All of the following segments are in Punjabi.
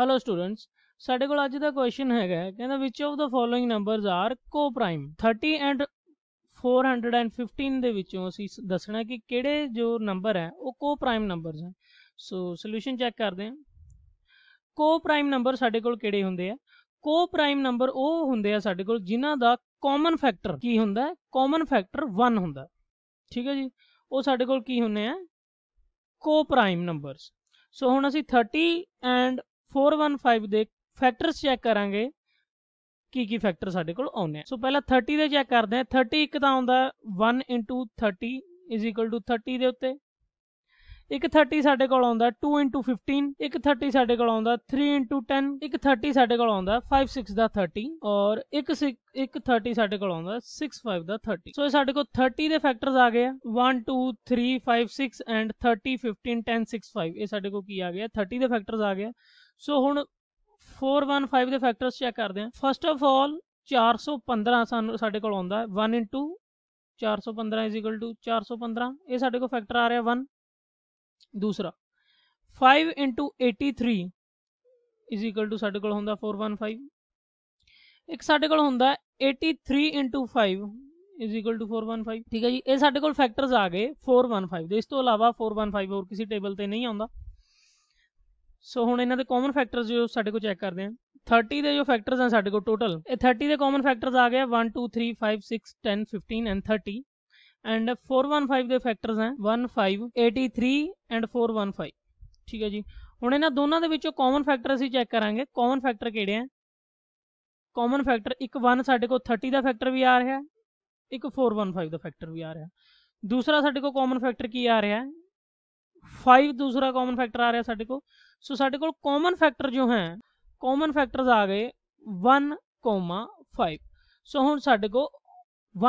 ਹੈਲੋ ਸਟੂਡੈਂਟਸ ਸਾਡੇ ਕੋਲ ਅੱਜ ਦਾ ਕੁਐਸਚਨ ਹੈਗਾ ਕਹਿੰਦਾ which of the following numbers are coprime 30 and 415 ਦੇ ਵਿੱਚੋਂ ਅਸੀਂ ਦੱਸਣਾ ਕਿ ਕਿਹੜੇ ਜੋ ਨੰਬਰ ਹੈ ਉਹ ਕੋਪ੍ਰਾਈਮ ਨੰਬਰਸ ਹਨ ਸੋ ਸੋਲੂਸ਼ਨ ਚੈੱਕ ਕਰਦੇ ਹਾਂ ਕੋਪ੍ਰਾਈਮ ਨੰਬਰ ਸਾਡੇ ਕੋਲ ਕਿਹੜੇ ਹੁੰਦੇ ਆ ਕੋਪ੍ਰਾਈਮ ਨੰਬਰ ਉਹ ਹੁੰਦੇ ਆ ਸਾਡੇ ਕੋਲ ਜਿਨ੍ਹਾਂ ਦਾ ਕਾਮਨ ਫੈਕਟਰ ਕੀ ਹੁੰਦਾ ਹੈ ਕਾਮਨ ਫੈਕਟਰ 1 ਹੁੰਦਾ ਠੀਕ ਹੈ ਜੀ ਉਹ ਸਾਡੇ ਕੋਲ ਕੀ ਹੁੰਨੇ ਆ ਕੋਪ੍ਰਾਈਮ ਨੰਬਰਸ ਸੋ ਹੁਣ ਅਸੀਂ 30 ਐਂਡ 415 ਦੇ ਫੈਕਟਰਸ ਚੈੱਕ ਕਰਾਂਗੇ ਕੀ ਕੀ ਫੈਕਟਰ ਸਾਡੇ ਕੋਲ ਆਉਂਦੇ ਆ ਸੋ ਪਹਿਲਾਂ 30 ਦੇ ਚੈੱਕ ਕਰਦੇ ਆ 30 ਇੱਕ ਤਾਂ ਆਉਂਦਾ 1 30 30 ਦੇ ਉੱਤੇ ਇੱਕ 30 ਸਾਡੇ ਕੋਲ ਆਉਂਦਾ 2 15 ਇੱਕ 30 ਸਾਡੇ ਕੋਲ ਆਉਂਦਾ 3 10 ਇੱਕ 30 ਸਾਡੇ ਕੋਲ ਆਉਂਦਾ 5 6 ਦਾ 30 ਔਰ ਇੱਕ ਇੱਕ 30 ਸਾਡੇ ਕੋਲ ਆਉਂਦਾ 6 5 ਦਾ 30 ਸੋ ਇਹ ਸਾਡੇ ਕੋਲ 30 ਦੇ ਫੈਕਟਰਸ ਆ ਗਏ ਆ 1 2 3 5 6 ਐਂਡ 30 15 10 6 5 ਇਹ ਸਾਡੇ ਕੋਲ ਕੀ ਆ ਗਿਆ 30 ਦੇ ਫੈਕਟਰਸ ਆ ਗਏ ਸੋ ਹੁਣ 415 ਦੇ ਫੈਕਟਰਸ ਚੈੱਕ ਕਰਦੇ ਹਾਂ ਫਸਟ ਆਫ ਆਲ 415 ਸਾਨੂੰ ਸਾਡੇ ਕੋਲ ਆਉਂਦਾ 1 into 415 415 ਇਹ ਸਾਡੇ ਕੋਲ ਫੈਕਟਰ ਆ ਰਿਹਾ 1 ਦੂਸਰਾ 5 into 83 ਸਾਡੇ ਕੋਲ ਹੁੰਦਾ 415 ਇੱਕ ਸਾਡੇ ਕੋਲ ਹੁੰਦਾ 83 into 5 is equal to 415 ਠੀਕ ਹੈ ਜੀ ਇਹ ਸਾਡੇ ਕੋਲ ਫੈਕਟਰਸ ਆ ਗਏ 415 ਦੇ ਇਸ ਤੋਂ ਇਲਾਵਾ 415 ਹੋਰ ਕਿਸੇ ਟੇਬਲ ਤੇ ਨਹੀਂ ਆਉਂਦਾ ਸੋ ਹੁਣ ਇਹਨਾਂ ਦੇ ਕਾਮਨ ਫੈਕਟਰਸ ਜੋ ਸਾਡੇ ਕੋਲ ਚੈੱਕ ਕਰਦੇ ਆਂ 30 ਦੇ ਜੋ ਫੈਕਟਰਸ ਆ ਸਾਡੇ ਕੋਲ ਟੋਟਲ ਇਹ 30 ਦੇ ਕਾਮਨ ਫੈਕਟਰਸ ਆ ਗਏ 1 2 3 5 6 10 15 ਐਂਡ 30 ਐਂਡ 415 ਦੇ ਫੈਕਟਰਸ ਆ 1 5 83 ਐਂਡ 415 ਠੀਕ ਹੈ ਜੀ ਹੁਣ ਇਹਨਾਂ ਦੋਨਾਂ ਦੇ ਵਿੱਚੋਂ ਕਾਮਨ ਫੈਕਟਰ ਅਸੀਂ ਚੈੱਕ ਕਰਾਂਗੇ ਕਾਮਨ ਫੈਕਟਰ ਕਿਹੜੇ ਆ ਕਾਮਨ ਫੈਕਟਰ ਇੱਕ 1 ਸਾਡੇ ਕੋਲ 30 ਦਾ ਫੈਕਟਰ ਵੀ ਆ ਰਿਹਾ ਇੱਕ 415 ਦਾ ਫੈਕਟਰ ਵੀ ਆ ਰਿਹਾ ਦੂਸਰਾ ਸਾਡੇ ਕੋਲ ਕਾਮਨ ਫੈਕਟਰ ਕੀ ਆ ਰਿਹਾ 5 ਦੂਸਰਾ ਕਾਮਨ ਫੈਕਟਰ ਆ ਰਿਹਾ ਸਾਡੇ ਕੋਲ ਸੋ ਸਾਡੇ ਕੋਲ ਕਾਮਨ ਫੈਕਟਰ ਜੋ ਹੈ ਕਾਮਨ ਫੈਕਟਰਸ ਆ ਗਏ 1,5 5 ਸੋ ਹੁਣ ਸਾਡੇ ਕੋਲ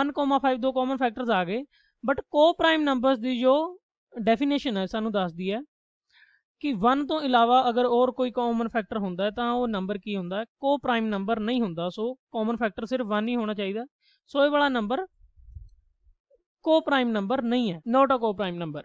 1.5 ਦੋ ਕਾਮਨ ਫੈਕਟਰਸ ਆ ਗਏ ਬਟ ਕੋ ਪ੍ਰਾਈਮ ਨੰਬਰਸ ਦੀ ਜੋ ਡੈਫੀਨੇਸ਼ਨ ਹੈ ਸਾਨੂੰ ਦੱਸਦੀ ਹੈ ਕਿ 1 ਤੋਂ ਇਲਾਵਾ ਅਗਰ ਹੋਰ ਕੋਈ ਕਾਮਨ ਫੈਕਟਰ ਹੁੰਦਾ ਹੈ ਤਾਂ ਉਹ ਨੰਬਰ ਕੀ ਹੁੰਦਾ ਹੈ ਕੋ ਪ੍ਰਾਈਮ ਨੰਬਰ ਨਹੀਂ ਹੁੰਦਾ ਸੋ ਕਾਮਨ ਫੈਕਟਰ ਸਿਰਫ 1 ਹੀ ਹੋਣਾ ਚਾਹੀਦਾ ਸੋ ਇਹ ਵਾਲਾ ਨੰਬਰ ਕੋ ਪ੍ਰਾਈਮ ਨੰਬਰ ਨਹੀਂ ਹੈ ਨਾਟ ਅ ਕੋ ਪ੍ਰਾਈਮ ਨੰਬਰ